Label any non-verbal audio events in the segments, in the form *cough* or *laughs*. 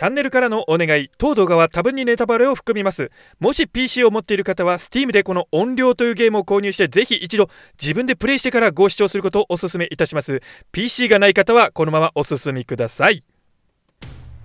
チャンネルからのお願い当動画は多分にネタバレを含みますもし PC を持っている方は Steam でこの音量というゲームを購入してぜひ一度自分でプレイしてからご視聴することをお勧めいたします PC がない方はこのままお進めください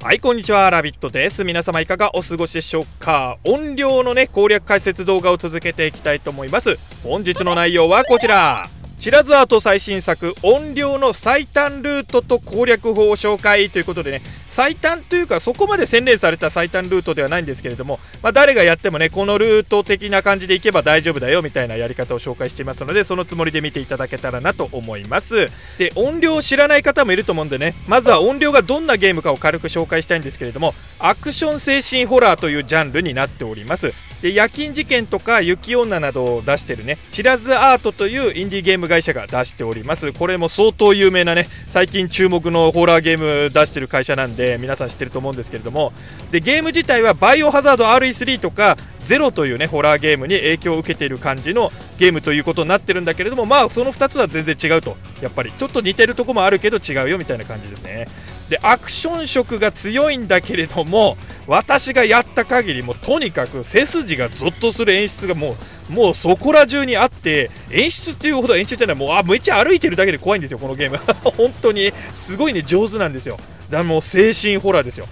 はい、こんにちは。ラビットです。皆様いかがお過ごしでしょうか音量のね、攻略解説動画を続けていきたいと思います。本日の内容はこちら。チラズアート最新作音量の最短ルートと攻略法を紹介ということでね最短というかそこまで洗練された最短ルートではないんですけれども、まあ、誰がやってもねこのルート的な感じでいけば大丈夫だよみたいなやり方を紹介していますのでそのつもりで見ていただけたらなと思いますで音量を知らない方もいると思うんでねまずは音量がどんなゲームかを軽く紹介したいんですけれどもアクション精神ホラーというジャンルになっておりますで夜勤事件とか雪女などを出してるねチラズアートというインディーゲーム会社が出しておりますこれも相当有名なね最近注目のホラーゲーム出してる会社なんで皆さん知ってると思うんですけれどもでゲーム自体はバイオハザード RE3 とかゼロというねホラーゲームに影響を受けている感じのゲームということになってるんだけれどもまあその2つは全然違うとやっぱりちょっと似てるとこもあるけど違うよみたいな感じですねでアクション色が強いんだけれども私がやった限りもとにかく背筋がゾッとする演出がもうもうそこら中にあって演出っていうほど演出じゃないもうあめっちゃ歩いてるだけで怖いんですよこのゲーム *laughs* 本当にすごいね上手なんですよだからもう精神ホラーですよ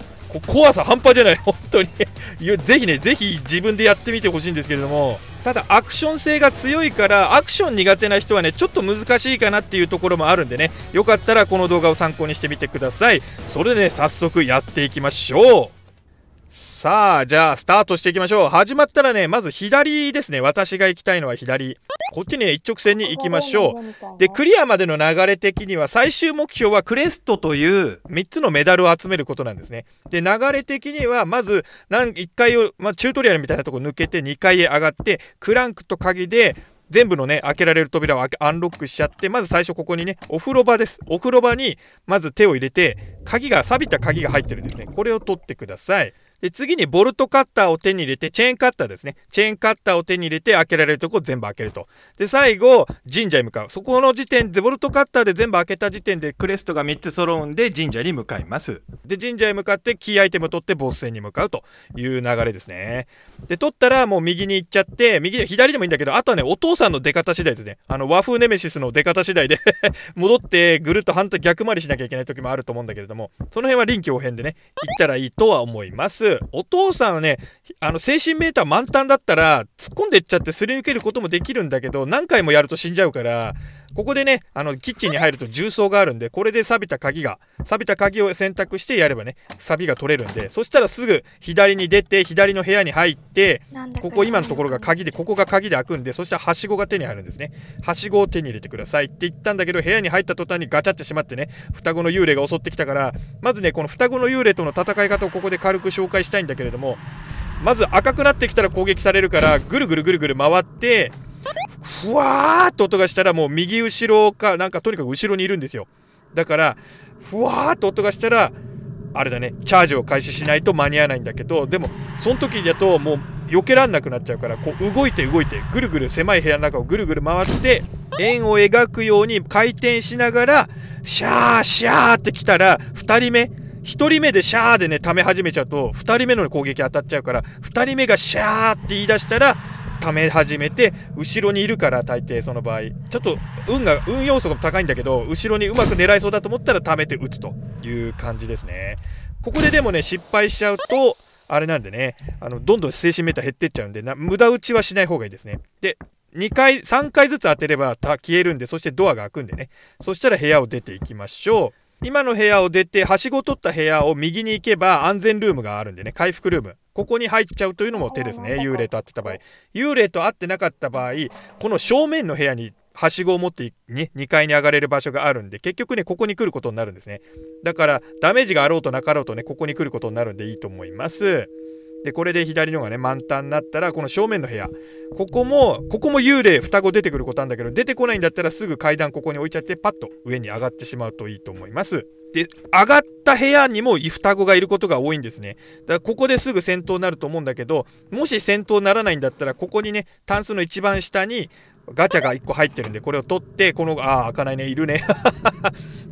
怖さ半端じゃない本当にぜひねぜひ自分でやってみてほしいんですけれどもただアクション性が強いからアクション苦手な人はねちょっと難しいかなっていうところもあるんでねよかったらこの動画を参考にしてみてくださいそれでね早速やっていきましょうさあ、じゃあ、スタートしていきましょう。始まったらね、まず左ですね。私が行きたいのは左。こっちね、一直線に行きましょう。で、クリアまでの流れ的には、最終目標はクレストという3つのメダルを集めることなんですね。で、流れ的には、まず、1階を、まあ、チュートリアルみたいなとこ抜けて2階へ上がって、クランクと鍵で、全部のね、開けられる扉をアンロックしちゃって、まず最初ここにね、お風呂場です。お風呂場に、まず手を入れて、鍵が、錆びた鍵が入ってるんですね。これを取ってください。で次にボルトカッターを手に入れて、チェーンカッターですね。チェーンカッターを手に入れて、開けられるとこ全部開けると。で、最後、神社へ向かう。そこの時点で、ボルトカッターで全部開けた時点で、クレストが3つ揃うんで、神社に向かいます。で、神社へ向かって、キーアイテムを取って、ボス戦に向かうという流れですね。で、取ったら、もう右に行っちゃって、右で、左でもいいんだけど、あとはね、お父さんの出方次第ですね。あの、和風ネメシスの出方次第で *laughs* 戻って、ぐるっと反対逆回りしなきゃいけない時もあると思うんだけれども、その辺は臨機応変でね、行ったらいいとは思います。お父さんはね、あの、精神メーター満タンだったら、突っ込んでいっちゃってすり抜けることもできるんだけど、何回もやると死んじゃうから、ここでねあのキッチンに入ると重曹があるんでこれで錆びた鍵が錆びた鍵を選択してやればね錆が取れるんでそしたらすぐ左に出て左の部屋に入ってここ今のところが鍵でここが鍵で開くんでそしたらはしごが手に入るんですねはしごを手に入れてくださいって言ったんだけど部屋に入った途端にガチャってしまってね双子の幽霊が襲ってきたからまずねこの双子の幽霊との戦い方をここで軽く紹介したいんだけれどもまず赤くなってきたら攻撃されるからぐるぐるぐるぐる回ってふわーっと音がしたらもう右後ろかなんかとにかく後ろにいるんですよだからふわーっと音がしたらあれだねチャージを開始しないと間に合わないんだけどでもその時だともう避けらんなくなっちゃうからこう動いて動いてぐるぐる狭い部屋の中をぐるぐる回って円を描くように回転しながらシャーシャーってきたら2人目1人目でシャーでね溜め始めちゃうと2人目の攻撃当たっちゃうから2人目がシャーって言い出したら貯め始めて後ろにいるから大抵その場合ちょっと運が運要素が高いんだけど後ろにうまく狙いそうだと思ったら貯めて撃つという感じですねここででもね失敗しちゃうとあれなんでねあのどんどん精神メーター減ってっちゃうんでな無駄打ちはしない方がいいですねで2回3回ずつ当てれば消えるんでそしてドアが開くんでねそしたら部屋を出ていきましょう今の部屋を出てはしご取った部屋を右に行けば安全ルームがあるんでね回復ルームここに入っちゃうというのも手ですね幽霊と会ってた場合幽霊と会ってなかった場合この正面の部屋にはしごを持ってね、2階に上がれる場所があるんで、結局ね、ここに来ることになるんですね。だから、ダメージがあろうとなかろうとね、ここに来ることになるんでいいと思います。で、これで左のがね、満タンになったら、この正面の部屋。ここも、ここも幽霊、双子出てくることなんだけど、出てこないんだったらすぐ階段ここに置いちゃって、パッと上に上がってしまうといいと思います。で、上がった部屋にも双子がいることが多いんですね。だからここですぐ戦闘になると思うんだけど、もし戦闘にならないんだったら、ここにね、タンスの一番下にガチャが1個入ってるんで、これを取って、この、ああ、開かないね、いるね。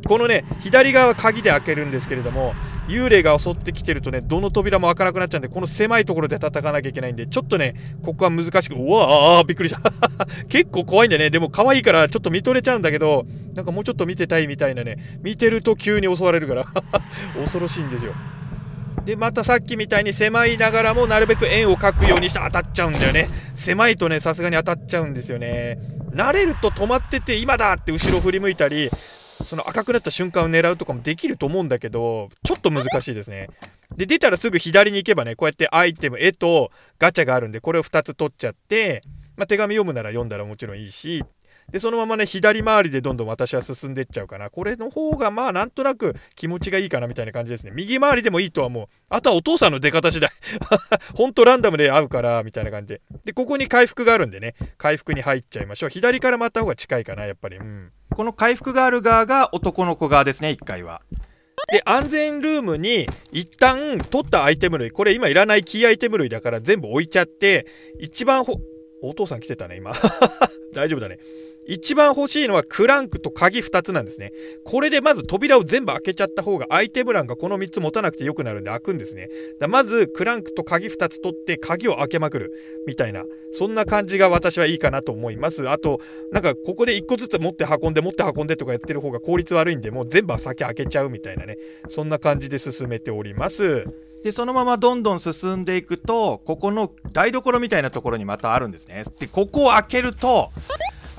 このね左側は鍵で開けるんですけれども幽霊が襲ってきてるとねどの扉も開かなくなっちゃうんでこの狭いところで叩かなきゃいけないんでちょっとねここは難しくうわあびっくりした *laughs* 結構怖いんだねでも可愛いからちょっと見とれちゃうんだけどなんかもうちょっと見てたいみたいなね見てると急に襲われるから *laughs* 恐ろしいんですよでまたさっきみたいに狭いながらもなるべく円を描くようにして当たっちゃうんだよね狭いとねさすがに当たっちゃうんですよね慣れると止まってて今だって後ろ振り向いたりその赤くなった瞬間を狙うとかもできると思うんだけど、ちょっと難しいですね。で、出たらすぐ左に行けばね、こうやってアイテム、絵とガチャがあるんで、これを2つ取っちゃって、まあ、手紙読むなら読んだらもちろんいいし、で、そのままね、左回りでどんどん私は進んでいっちゃうかな。これの方が、まあ、なんとなく気持ちがいいかなみたいな感じですね。右回りでもいいとはもう、あとはお父さんの出方次第。ほんとランダムで合うから、みたいな感じで。で、ここに回復があるんでね、回復に入っちゃいましょう。左から回った方が近いかな、やっぱり。うん。この回復がある側が男の子側ですね、1回は。で安全ルームに一旦取ったアイテム類これ今いらないキーアイテム類だから全部置いちゃって一番お父さん来てたね今 *laughs* 大丈夫だね一番欲しいのはクランクと鍵2つなんですね。これでまず扉を全部開けちゃった方がアイテム欄がこの3つ持たなくて良くなるんで開くんですね。だまずクランクと鍵2つ取って鍵を開けまくるみたいな、そんな感じが私はいいかなと思います。あと、なんかここで1個ずつ持って運んで持って運んでとかやってる方が効率悪いんで、もう全部先開けちゃうみたいなね、そんな感じで進めております。でそのままどんどん進んでいくとここの台所みたいなところにまたあるんですねでここを開けると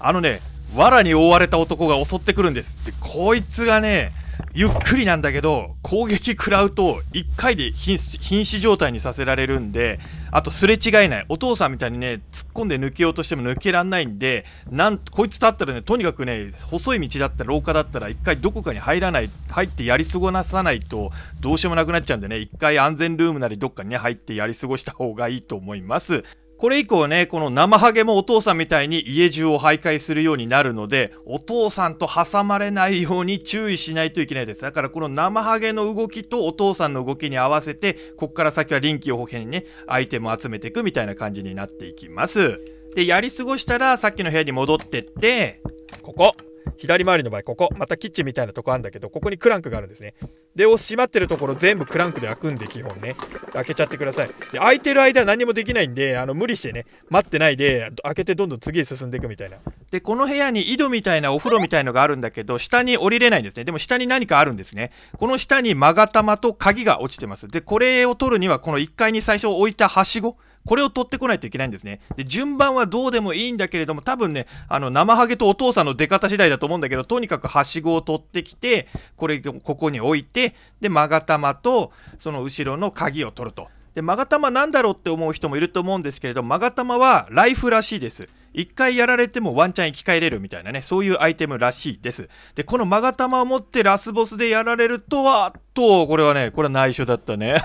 あのね、藁に覆われた男が襲ってくるんです。で、こいつがね、ゆっくりなんだけど、攻撃食らうと、1回で瀕死状態にさせられるんで、あとすれ違えない。お父さんみたいにね、突っ込んで抜けようとしても抜けらんないんで、なん、こいつだったらね、とにかくね、細い道だったら、廊下だったら、1回どこかに入らない、入ってやり過ごなさないと、どうしようもなくなっちゃうんでね、1回安全ルームなりどっかにね、入ってやり過ごした方がいいと思います。これ以降ね、この生ハゲもお父さんみたいに家中を徘徊するようになるので、お父さんと挟まれないように注意しないといけないです。だからこの生ハゲの動きとお父さんの動きに合わせて、こっから先は臨機応変にね、アイテムを集めていくみたいな感じになっていきます。で、やり過ごしたらさっきの部屋に戻ってって、ここ左回りの場合ここまたキッチンみたいなとこあるんだけどここにクランクがあるんですねでを閉まってるところ全部クランクで開くんで基本ね開けちゃってくださいで開いてる間は何もできないんであの無理してね待ってないで開けてどんどん次へ進んでいくみたいなでこの部屋に井戸みたいなお風呂みたいのがあるんだけど下に降りれないんですねでも下に何かあるんですねこの下に勾玉と鍵が落ちてますでこれを取るにはこの1階に最初置いたはしごこれを取ってこないといけないんですね。で、順番はどうでもいいんだけれども、多分ね、あの、生ハゲとお父さんの出方次第だと思うんだけど、とにかくはしごを取ってきて、これ、ここに置いて、で、まがたまと、その後ろの鍵を取ると。で、まがたまなんだろうって思う人もいると思うんですけれど、まがたまはライフらしいです。一回やられてもワンチャン生き返れるみたいなね、そういうアイテムらしいです。で、このまがたまを持ってラスボスでやられるとは、と、これはね、これは内緒だったね。*laughs*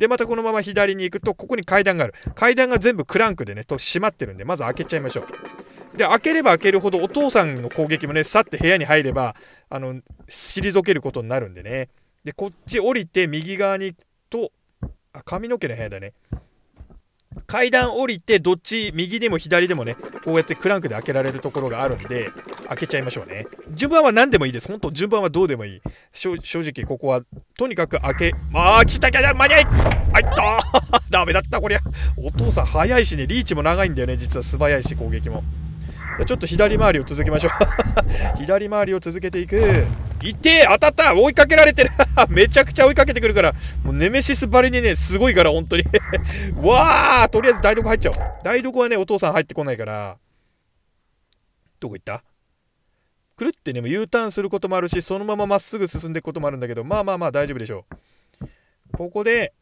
で、またこのまま左に行くと、ここに階段がある。階段が全部クランクでね、と閉まってるんで、まず開けちゃいましょう。で、開ければ開けるほど、お父さんの攻撃もね、さって部屋に入れば、あの、退けることになるんでね。で、こっち降りて、右側に行くと、あ、髪の毛の部屋だね。階段降りてどっち右でも左でもねこうやってクランクで開けられるところがあるんで開けちゃいましょうね順番は何でもいいです本当順番はどうでもいい正直ここはとにかく開けまあちたきゃ間に合いあいった *laughs* ダメだったこりゃお父さん早いしねリーチも長いんだよね実は素早いし攻撃もちょっと左回りを続けましょう *laughs* 左回りを続けていくいて当たった追いかけられてる *laughs* めちゃくちゃ追いかけてくるから、もうネメシスばりにね、すごいから、本当に *laughs* わあとりあえず台所入っちゃおう。台所はね、お父さん入ってこないから、どこ行ったくるってね、U ターンすることもあるし、そのまままっすぐ進んでいくこともあるんだけど、まあまあまあ大丈夫でしょう。ここで、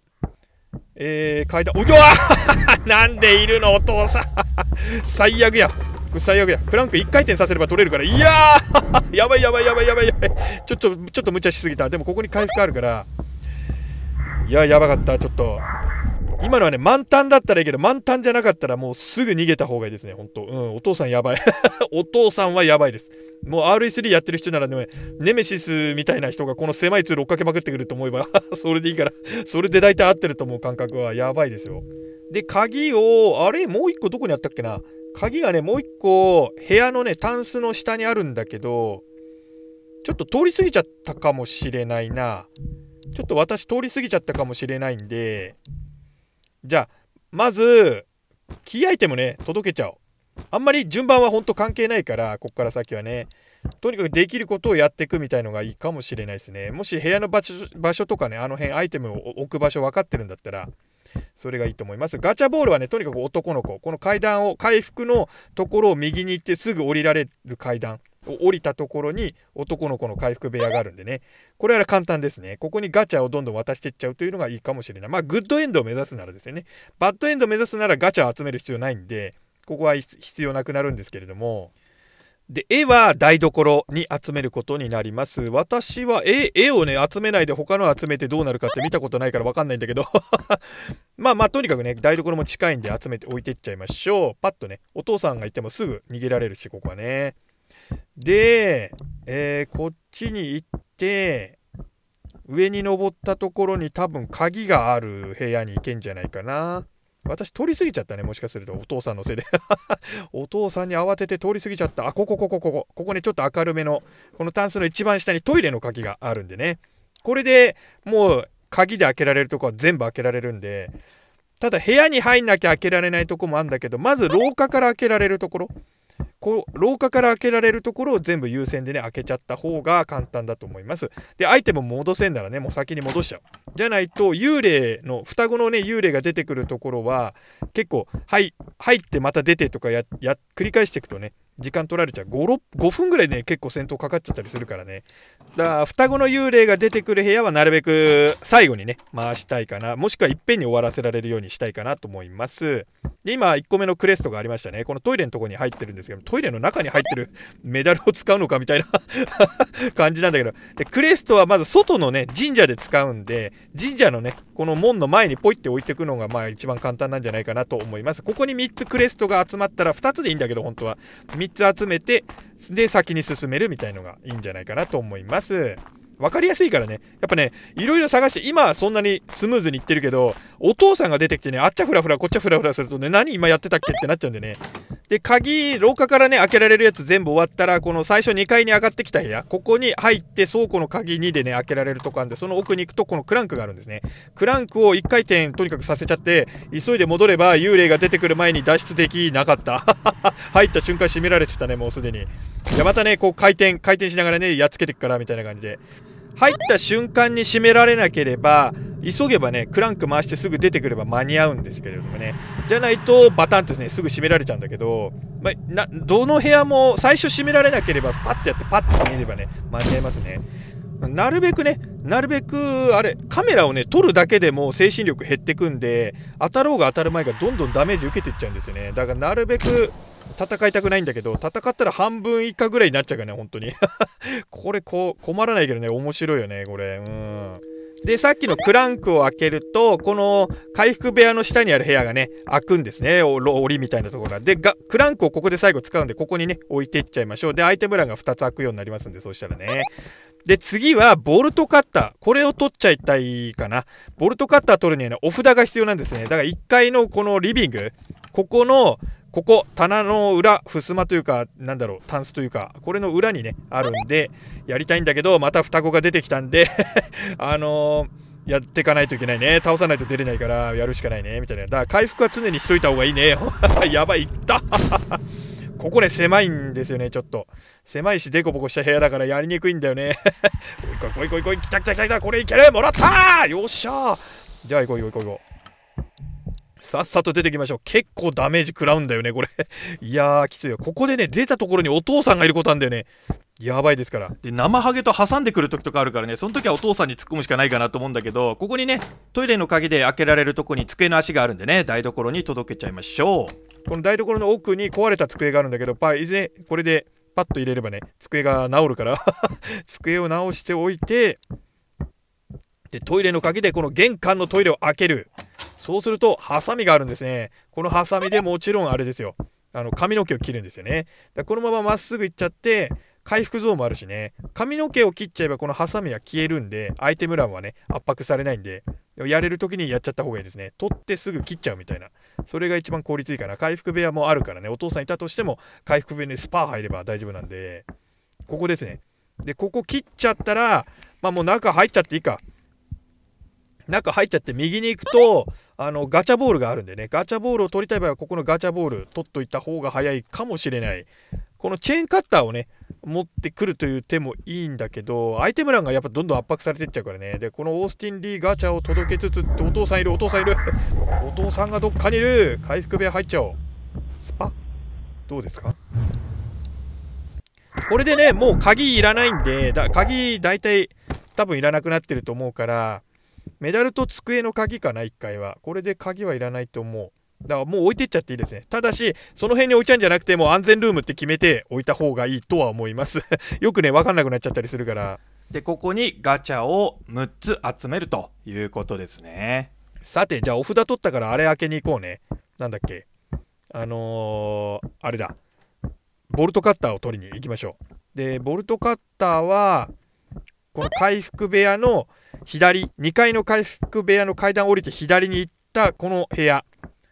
えー、階段、おいわ *laughs* なんでいるのお父さん最悪や。最悪や。クランク1回転させれば取れるから。いやー *laughs* やばいやばいやばいやばいやばい。ちょっと、ちょっと無茶しすぎた。でもここに回復あるから。いや、やばかった。ちょっと。今のはね、満タンだったらいいけど、満タンじゃなかったらもうすぐ逃げた方がいいですね。ほんと。うん、お父さんやばい。*laughs* お父さんはやばいです。もう RE3 やってる人ならね、ネメシスみたいな人がこの狭い通路追っかけまくってくると思えば *laughs* それでいいからそれで大体合ってると思う感覚はやばいですよ。で、鍵を、あれもう一個どこにあったっけな鍵がねもう一個部屋のねタンスの下にあるんだけどちょっと通り過ぎちゃったかもしれないなちょっと私通り過ぎちゃったかもしれないんでじゃあまずキーアイテムね届けちゃおうあんまり順番はほんと関係ないからこっから先はねとにかくできることをやっていくみたいのがいいかもしれないですねもし部屋の場所とかねあの辺アイテムを置く場所分かってるんだったらそれがいいと思います。ガチャボールはね、とにかく男の子、この階段を、回復のところを右に行ってすぐ降りられる階段を降りたところに男の子の回復部屋があるんでね、これは簡単ですね。ここにガチャをどんどん渡していっちゃうというのがいいかもしれない。まあ、グッドエンドを目指すならですよね。バッドエンドを目指すならガチャを集める必要ないんで、ここは必要なくなるんですけれども、で絵は台所に集めることになります私は絵絵をね集めないで他の集めてどうなるかって見たことないから分かんないんだけど *laughs* まあまあとにかくね台所も近いんで集めて置いてっちゃいましょうパッとねお父さんがいてもすぐ逃げられるしここはねで、えー、こっちに行って上に登ったところに多分鍵がある部屋に行けんじゃないかな私通り過ぎちゃったねもしかするとお父さんのせいで *laughs* お父さんに慌てて通り過ぎちゃったあここここここここねちょっと明るめのこのタンスの一番下にトイレの鍵があるんでねこれでもう鍵で開けられるとこは全部開けられるんでただ部屋に入んなきゃ開けられないとこもあるんだけどまず廊下から開けられるところこう廊下から開けられるところを全部優先でね開けちゃった方が簡単だと思いますでアイテム戻せんならねもう先に戻しちゃうじゃないと幽霊の双子のね幽霊が出てくるところは結構はい入ってまた出てとかや繰り返していくとね時間取られちゃう 5, 5分ぐらいね結構戦闘かかっちゃったりするからねだ双子の幽霊が出てくる部屋はなるべく最後にね回したいかなもしくはいっぺんに終わらせられるようにしたいかなと思いますで今1個目のクレストがありましたねこのトイレのとこに入ってるんですけどトイレの中に入ってるメダルを使うのかみたいな *laughs* 感じなんだけどでクレストはまず外のね神社で使うんで神社のねこの門の前にポイって置いてくのがまあ一番簡単なんじゃないかなと思いますここに3つクレストが集まったら2つでいいんだけど本当は3つ集めてで、先に進めるみたいのがいいんじゃないかなと思います。分かりやすいからね。やっぱね、いろいろ探して、今はそんなにスムーズにいってるけど、お父さんが出てきてね、あっちゃふらふら、こっちゃふらふらするとね、何今やってたっけってなっちゃうんでね。で、鍵、廊下からね、開けられるやつ全部終わったら、この最初2階に上がってきた部屋、ここに入って倉庫の鍵2でね、開けられるとこあるんで、その奥に行くとこのクランクがあるんですね。クランクを1回転とにかくさせちゃって、急いで戻れば幽霊が出てくる前に脱出できなかった。*laughs* 入った瞬間閉められてたね、もうすでに。じゃまたね、こう回転、回転しながらね、やっつけていくから、みたいな感じで。入った瞬間に閉められなければ急げばねクランク回してすぐ出てくれば間に合うんですけれどもねじゃないとバタンってねすぐ閉められちゃうんだけど、まな、どの部屋も最初閉められなければパッてやってパッて見えればね間に合いますねなるべくねなるべくあれカメラをね撮るだけでも精神力減ってくんで当たろうが当たる前がどんどんダメージ受けてっちゃうんですよねだからなるべく戦いたくないんだけど、戦ったら半分以下ぐらいになっちゃうからね、本当に。*laughs* これこ、困らないけどね、面白いよね、これ。うん。で、さっきのクランクを開けると、この回復部屋の下にある部屋がね、開くんですね。檻みたいなところが。でが、クランクをここで最後使うんで、ここにね、置いていっちゃいましょう。で、アイテム欄が2つ開くようになりますんで、そうしたらね。で、次は、ボルトカッター。これを取っちゃいたいかな。ボルトカッター取るにはね、お札が必要なんですね。だから1階のこのリビング、ここのここ棚の裏襖というかなんだろうタンスというかこれの裏にねあるんでやりたいんだけどまた双子が出てきたんで *laughs* あのー、やっていかないといけないね倒さないと出れないからやるしかないねみたいなだから回復は常にしといた方がいいね *laughs* やばいいった *laughs* ここね狭いんですよねちょっと狭いしデコボコした部屋だからやりにくいんだよねこいこいこいこい来た来た来た来たこれいけるもらったよっしゃじゃあ行こう行こう行こうさっさと出てきましょう。結構ダメージ食らうんだよね、これ。*laughs* いやー、きついよ。ここでね、出たところにお父さんがいることなんだよね。やばいですから。で、生ハゲと挟んでくる時とかあるからね、その時はお父さんに突っ込むしかないかなと思うんだけど、ここにね、トイレの鍵で開けられるとこに机の足があるんでね、台所に届けちゃいましょう。この台所の奥に壊れた机があるんだけど、パイ、いずれこれでパッと入れればね、机が治るから *laughs* 机を直しておいて、で、トイレの鍵でこの玄関のトイレを開ける。そうすると、ハサミがあるんですね。このハサミでもちろんあれですよ。あの、髪の毛を切るんですよね。だこのまままっすぐ行っちゃって、回復ゾーンもあるしね、髪の毛を切っちゃえばこのハサミは消えるんで、アイテム欄はね、圧迫されないんで、やれる時にやっちゃった方がいいですね。取ってすぐ切っちゃうみたいな。それが一番効率いいかな。回復部屋もあるからね、お父さんいたとしても、回復部屋にスパー入れば大丈夫なんで、ここですね。で、ここ切っちゃったら、まあもう中入っちゃっていいか。中入っちゃって右に行くとあのガチャボールがあるんでねガチャボールを取りたい場合はここのガチャボール取っといた方が早いかもしれないこのチェーンカッターをね持ってくるという手もいいんだけどアイテム欄がやっぱどんどん圧迫されてっちゃうからねでこのオースティン・リーガチャを届けつつってお父さんいるお父さんいるお父さんがどっかにいる回復部屋入っちゃおうスパどうですかこれでねもう鍵いらないんでだ鍵大体多分いらなくなってると思うからメダルと机の鍵かな、1回は。これで鍵はいらないと思う。だからもう置いてっちゃっていいですね。ただし、その辺に置いちゃうんじゃなくて、もう安全ルームって決めて置いた方がいいとは思います。*laughs* よくね、わかんなくなっちゃったりするから。で、ここにガチャを6つ集めるということですね。さて、じゃあお札取ったからあれ開けに行こうね。なんだっけ。あのー、あれだ。ボルトカッターを取りに行きましょう。で、ボルトカッターは、この回復部屋の左2階の回復部屋の階段降りて左に行ったこの部屋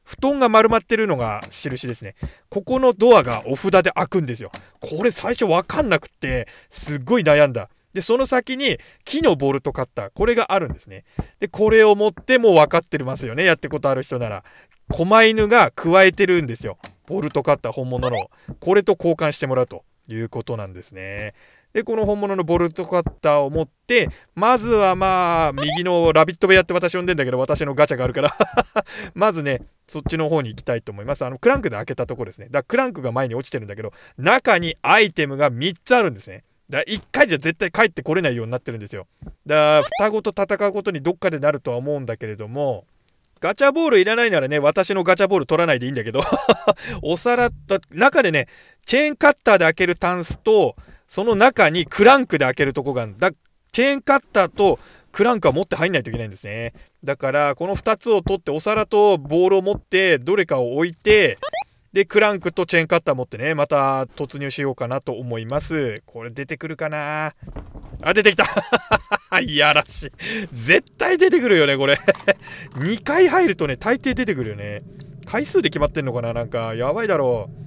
布団が丸まってるのが印ですね。ここのドアがお札で開くんですよ。これ最初わかんなくって、すっごい悩んだ。で、その先に木のボルトカッター、これがあるんですね。で、これを持っても分かってますよね。やってことある人なら。狛犬が加えてるんですよ。ボルトカッター本物の。これと交換してもらうということなんですね。でこの本物のボルトカッターを持ってまずはまあ右のラビット部屋って私呼んでんだけど私のガチャがあるから *laughs* まずねそっちの方に行きたいと思いますあのクランクで開けたとこですねだからクランクが前に落ちてるんだけど中にアイテムが3つあるんですねだ1回じゃ絶対帰ってこれないようになってるんですよだから双子と戦うことにどっかでなるとは思うんだけれどもガチャボールいらないならね、私のガチャボール取らないでいいんだけど *laughs* お皿、と、中でね、チェーンカッターで開けるタンスと、その中にクランクで開けるとこがあるだチェーンカッターとクランクは持って入んないといけないんですねだからこの2つを取ってお皿とボールを持ってどれかを置いてでクランクとチェーンカッター持ってねまた突入しようかなと思いますこれ出てくるかなあ出てきた *laughs* いやらしい絶対出てくるよねこれ2 *laughs* 回入るとね大抵出てくるよね回数で決まってんのかななんかやばいだろう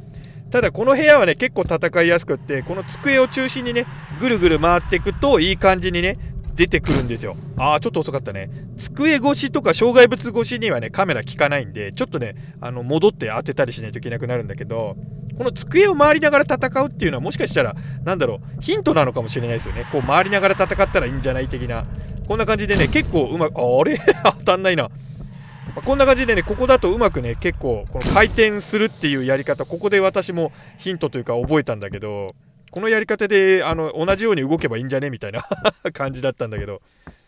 ただこの部屋はね結構戦いやすくってこの机を中心にねぐるぐる回っていくといい感じにね出てくるんですよああちょっと遅かったね机越しとか障害物越しにはねカメラ効かないんでちょっとねあの戻って当てたりしないといけなくなるんだけどこの机を回りながら戦うっていうのはもしかしたら何だろうヒントなのかもしれないですよねこう回りながら戦ったらいいんじゃない的なこんな感じでね結構うまくあれ *laughs* 当たんないなまあ、こんな感じでねここだとうまくね結構この回転するっていうやり方ここで私もヒントというか覚えたんだけどこのやり方であの同じように動けばいいんじゃねみたいな *laughs* 感じだったんだけど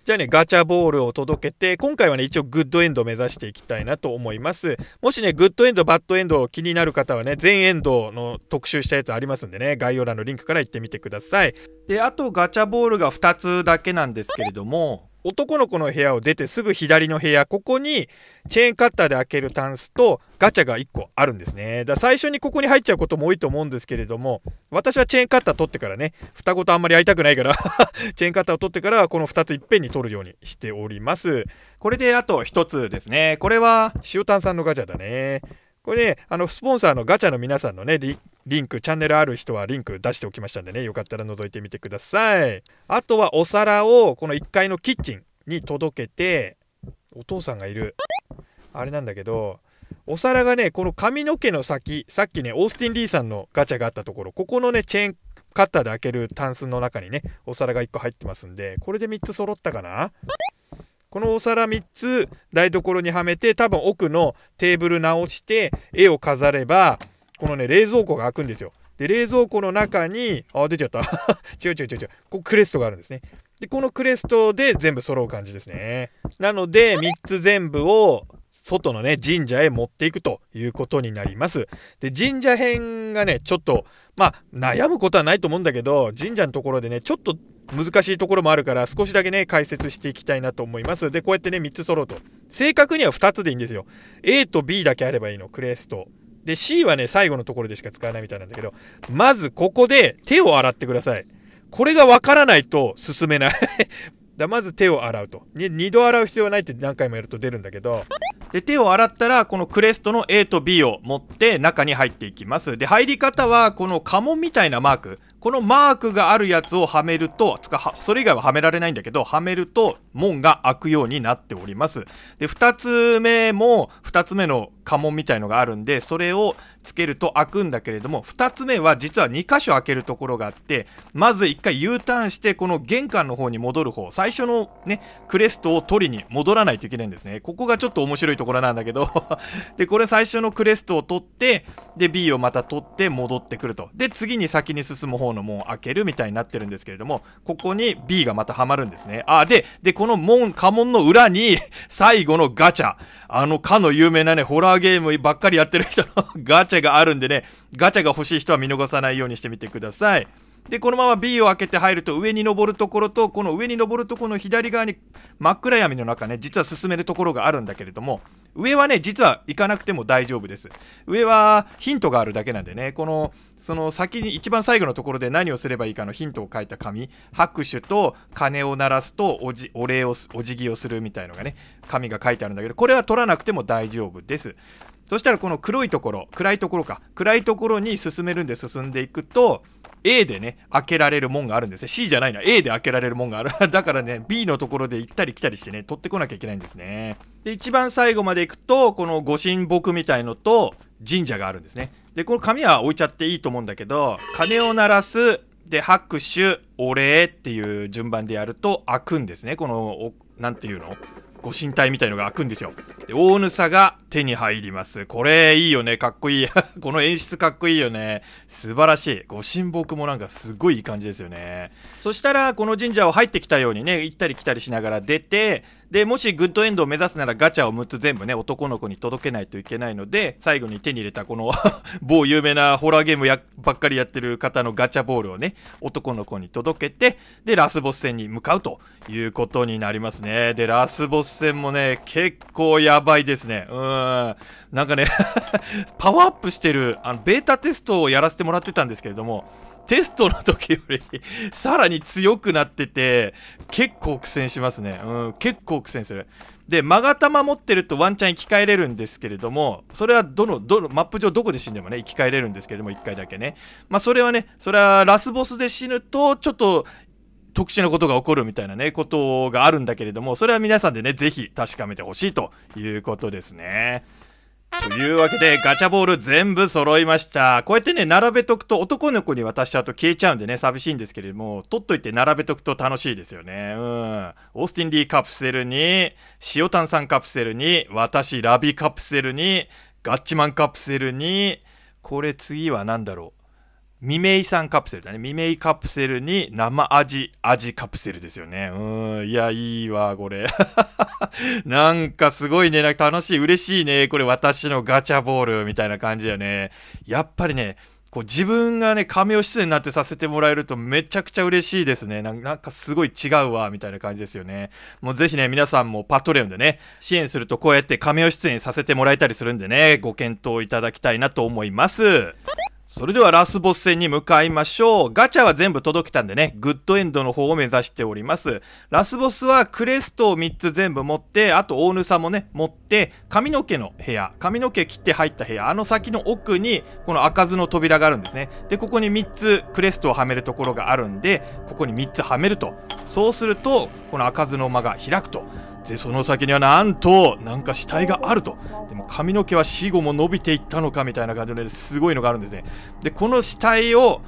じゃあね、ガチャボールを届けて、今回はね、一応グッドエンドを目指していきたいなと思います。もしね、グッドエンド、バッドエンド気になる方はね、全エンドの特集したやつありますんでね、概要欄のリンクから行ってみてください。で、あとガチャボールが2つだけなんですけれども、男の子の部屋を出てすぐ左の部屋、ここにチェーンカッターで開けるタンスとガチャが1個あるんですね。だ最初にここに入っちゃうことも多いと思うんですけれども、私はチェーンカッター取ってからね、双子とあんまり会いたくないから *laughs* チェーンカッターを取ってからこの2ついっぺんに取るようにしております。これであと1つですね。これは塩炭酸のガチャだね。これね、あの、スポンサーのガチャの皆さんのね、リンク、チャンネルある人はリンク出しておきましたんでね、よかったら覗いてみてください。あとはお皿を、この1階のキッチンに届けて、お父さんがいる。あれなんだけど、お皿がね、この髪の毛の先、さっきね、オースティン・リーさんのガチャがあったところ、ここのね、チェーンカッターで開けるタンスの中にね、お皿が1個入ってますんで、これで3つ揃ったかなこのお皿3つ台所にはめて多分奥のテーブル直して絵を飾ればこのね冷蔵庫が開くんですよ。で冷蔵庫の中にあ出ちゃった *laughs* 違う違う違う違うこうクレストがあるんですね。でこのクレストで全部揃う感じですね。なので3つ全部を外のね神社へ持っていくということになります。で神社編がねちょっとまあ悩むことはないと思うんだけど神社のところでねちょっと難しいところもあるから少しだけね解説していきたいなと思いますでこうやってね3つ揃うと正確には2つでいいんですよ A と B だけあればいいのクレストで C はね最後のところでしか使わないみたいなんだけどまずここで手を洗ってくださいこれがわからないと進めない *laughs* だまず手を洗うと2度洗う必要はないって何回もやると出るんだけどで手を洗ったらこのクレストの A と B を持って中に入っていきますで入り方はこの家紋みたいなマークこのマークがあるやつをはめると、つか、それ以外ははめられないんだけど、はめると門が開くようになっております。で、二つ目も、二つ目の家紋みたいのがあるんで、それをつけると開くんだけれども、二つ目は実は2箇所開けるところがあって、まず一回 U ターンして、この玄関の方に戻る方、最初のね、クレストを取りに戻らないといけないんですね。ここがちょっと面白いところなんだけど *laughs* で、これ最初のクレストを取って、で、B をまた取って戻ってくると。で、次に先に進む方方の門を開けるみたいになってるんですけれども、ここに B がまたはまるんですね。あ、で、で、この門、家紋の裏に *laughs* 最後のガチャ。あの、かの有名なね、ホラーゲームばっかりやってる人の *laughs* ガチャがあるんでね、ガチャが欲しい人は見逃さないようにしてみてください。でこのまま B を開けて入ると上に登るところとこの上に登るところの左側に真っ暗闇の中ね実は進めるところがあるんだけれども上はね実は行かなくても大丈夫です上はヒントがあるだけなんでねこのその先に一番最後のところで何をすればいいかのヒントを書いた紙拍手と鐘を鳴らすとおじお礼をお辞儀をするみたいのがね紙が書いてあるんだけどこれは取らなくても大丈夫ですそしたらこの黒いところ暗いところか暗いところに進めるんで進んでいくと A でね、開けられる門があるんですね。C じゃないな。A で開けられる門がある。*laughs* だからね、B のところで行ったり来たりしてね、取ってこなきゃいけないんですね。で、一番最後まで行くと、この御神木みたいのと神社があるんですね。で、この紙は置いちゃっていいと思うんだけど、鐘を鳴らす、で、拍手、お礼っていう順番でやると開くんですね。この、なんていうのご神体みたいのが開くんですよ。で、大ぬさが手に入ります。これ、いいよね。かっこいい。*laughs* この演出かっこいいよね。素晴らしい。ご神木もなんかすごいいい感じですよね。そしたら、この神社を入ってきたようにね、行ったり来たりしながら出て、で、もしグッドエンドを目指すならガチャを6つ全部ね、男の子に届けないといけないので、最後に手に入れたこの *laughs* 某有名なホラーゲームやばっかりやってる方のガチャボールをね、男の子に届けて、で、ラスボス戦に向かうということになりますね。で、ラスボス戦もね、結構やばいですね。うーん。なんかね *laughs* パワーアップしてる、あの、ベータテストをやらせてもらってたんですけれども、テストの時よりさらに強くなってて、結構苦戦しますね。うん、結構苦戦する。で、マガタマ持ってるとワンチャン生き返れるんですけれども、それはどの、どの、マップ上どこで死んでもね、生き返れるんですけれども、1回だけね。まあ、それはね、それはラスボスで死ぬと、ちょっと、特殊なことが起こるみたいなね、ことがあるんだけれども、それは皆さんでね、ぜひ確かめてほしいということですね。というわけで、ガチャボール全部揃いました。こうやってね、並べとくと男の子に渡しちゃうと消えちゃうんでね、寂しいんですけれども、取っといて並べとくと楽しいですよね。うん。オースティンリーカプセルに、塩炭酸カプセルに、私ラビカプセルに、ガッチマンカプセルに、これ次は何だろう。未明んカプセルだね。未明カプセルに生味、味カプセルですよね。うん。いや、いいわ、これ。*laughs* なんかすごいね。なんか楽しい。嬉しいね。これ私のガチャボールみたいな感じだよね。やっぱりね、こう自分がね、亀を出演になってさせてもらえるとめちゃくちゃ嬉しいですね。なんかすごい違うわ、みたいな感じですよね。もうぜひね、皆さんもパトレオンでね、支援するとこうやって亀を出演させてもらえたりするんでね、ご検討いただきたいなと思います。それではラスボス戦に向かいましょう。ガチャは全部届けたんでね、グッドエンドの方を目指しております。ラスボスはクレストを3つ全部持って、あと大ヌサもね、持って、髪の毛の部屋、髪の毛切って入った部屋、あの先の奥に、この開かずの扉があるんですね。で、ここに3つクレストをはめるところがあるんで、ここに3つはめると。そうすると、この開かずの間が開くと。でその先にはなんとなんか死体があるとでも髪の毛は死後も伸びていったのかみたいな感じですごいのがあるんですねでこの死体を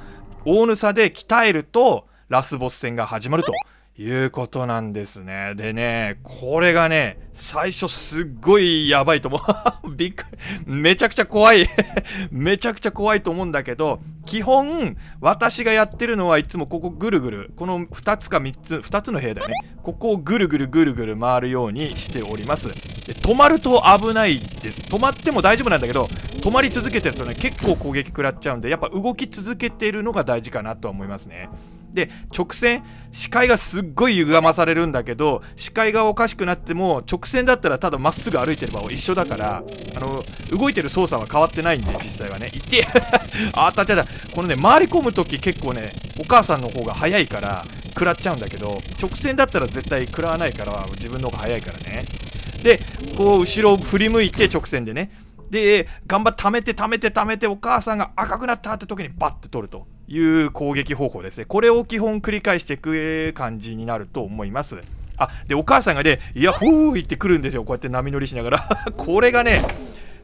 大ぬさで鍛えるとラスボス戦が始まるということなんですね。でね、これがね、最初すっごいやばいと思う。*laughs* びっくり。めちゃくちゃ怖い。*laughs* めちゃくちゃ怖いと思うんだけど、基本、私がやってるのはいつもここぐるぐる、この2つか3つ、2つの部屋だよね。ここをぐるぐるぐるぐる回るようにしております。で止まると危ないです。止まっても大丈夫なんだけど、止まり続けてるとね、結構攻撃食らっちゃうんで、やっぱ動き続けてるのが大事かなとは思いますね。で直線視界がすっごい歪まされるんだけど視界がおかしくなっても直線だったらただまっすぐ歩いてれば一緒だからあの動いてる操作は変わってないんで実際はねいて *laughs* あ当たっちゃったこのね回り込む時結構ねお母さんの方が早いから食らっちゃうんだけど直線だったら絶対食らわないから自分の方が早いからねでこう後ろを振り向いて直線でねで頑張って貯めて貯めて貯めてお母さんが赤くなったって時にバッて取るという攻撃方法ですね。これを基本繰り返していく感じになると思います。あ、で、お母さんがね、いやほーいってくるんですよ。こうやって波乗りしながら *laughs* これがね、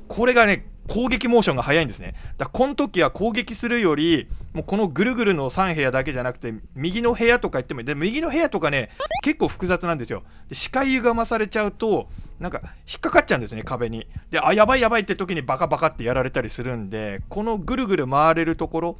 これがね、攻撃モーションが速いんですね。だこの時は攻撃するより、もうこのぐるぐるの3部屋だけじゃなくて、右の部屋とか言っても、で、右の部屋とかね、結構複雑なんですよ。で視界歪まされちゃうと、なんか引っかかっちゃうんですね、壁に。で、あ、やばいやばいって時にバカバカってやられたりするんで、このぐるぐる回れるところ、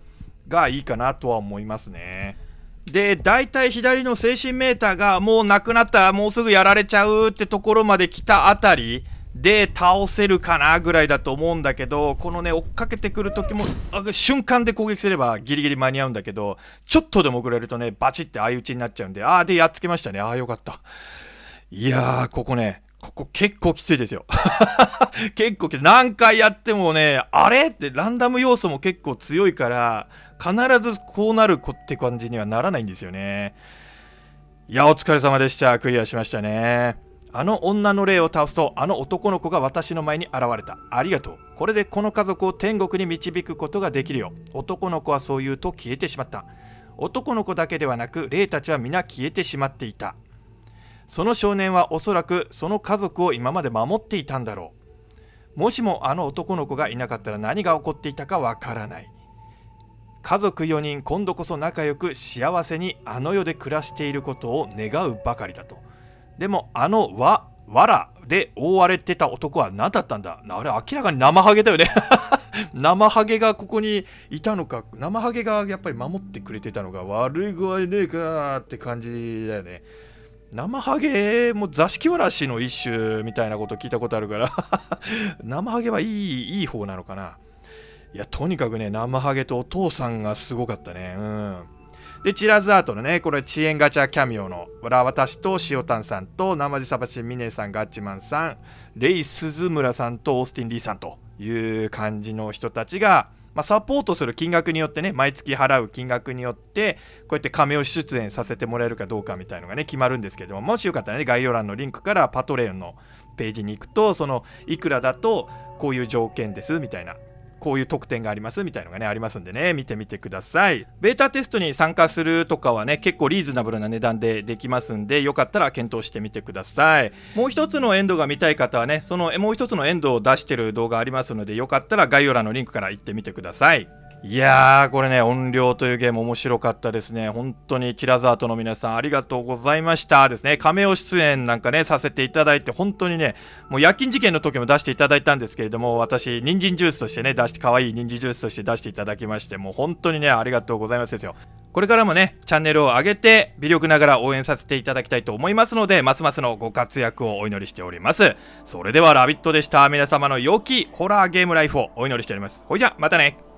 がいいかなとは思いますね。で、大体左の精神メーターがもうなくなったらもうすぐやられちゃうってところまで来たあたりで倒せるかなぐらいだと思うんだけど、このね、追っかけてくる時も、瞬間で攻撃すればギリギリ間に合うんだけど、ちょっとでも遅れるとね、バチって相打ちになっちゃうんで、ああ、で、やっつけましたね。ああ、よかった。いやー、ここね、ここ結構きついですよ。*laughs* 結構きつい。何回やってもね、あれってランダム要素も結構強いから、必ずこうなる子って感じにはならないんですよね。いや、お疲れ様でした。クリアしましたね。あの女の霊を倒すと、あの男の子が私の前に現れた。ありがとう。これでこの家族を天国に導くことができるよ。男の子はそう言うと消えてしまった。男の子だけではなく、霊たちは皆消えてしまっていた。その少年はおそらくその家族を今まで守っていたんだろうもしもあの男の子がいなかったら何が起こっていたかわからない家族4人今度こそ仲良く幸せにあの世で暮らしていることを願うばかりだとでもあのわわらで覆われてた男は何だったんだあれ明らかに生ハゲだよね *laughs* 生ハゲがここにいたのか生ハゲがやっぱり守ってくれてたのが悪い具合ねえかって感じだよね生ハゲも座敷わらしの一種みたいなこと聞いたことあるから *laughs* 生ハゲはいいいい方なのかないやとにかくね生ハゲとお父さんがすごかったねうんで、チラズアートのね、これ、遅延ガチャキャミオの、私と塩炭さんと、生地サバチミネさん、ガッチマンさん、レイ・スズムラさんと、オースティン・リーさんという感じの人たちが、まあ、サポートする金額によってね、毎月払う金額によって、こうやって亀を出演させてもらえるかどうかみたいのがね、決まるんですけども、もしよかったらね、概要欄のリンクからパトレオンのページに行くと、その、いくらだと、こういう条件です、みたいなこういう特典がありますみたいのがねありますんでね見てみてくださいベータテストに参加するとかはね結構リーズナブルな値段でできますんでよかったら検討してみてくださいもう一つのエンドが見たい方はねそのもう一つのエンドを出してる動画ありますのでよかったら概要欄のリンクから行ってみてくださいいやー、これね、音量というゲーム面白かったですね。本当に、キラザートの皆さんありがとうございましたですね。亀尾出演なんかね、させていただいて、本当にね、もう夜勤事件の時も出していただいたんですけれども、私、人参ジュースとしてね、出して、可愛い人参ジュースとして出していただきまして、もう本当にね、ありがとうございますですよ。これからもね、チャンネルを上げて、微力ながら応援させていただきたいと思いますので、ますますのご活躍をお祈りしております。それでは、ラビットでした。皆様の良きホラーゲームライフをお祈りしております。ほいじゃ、またね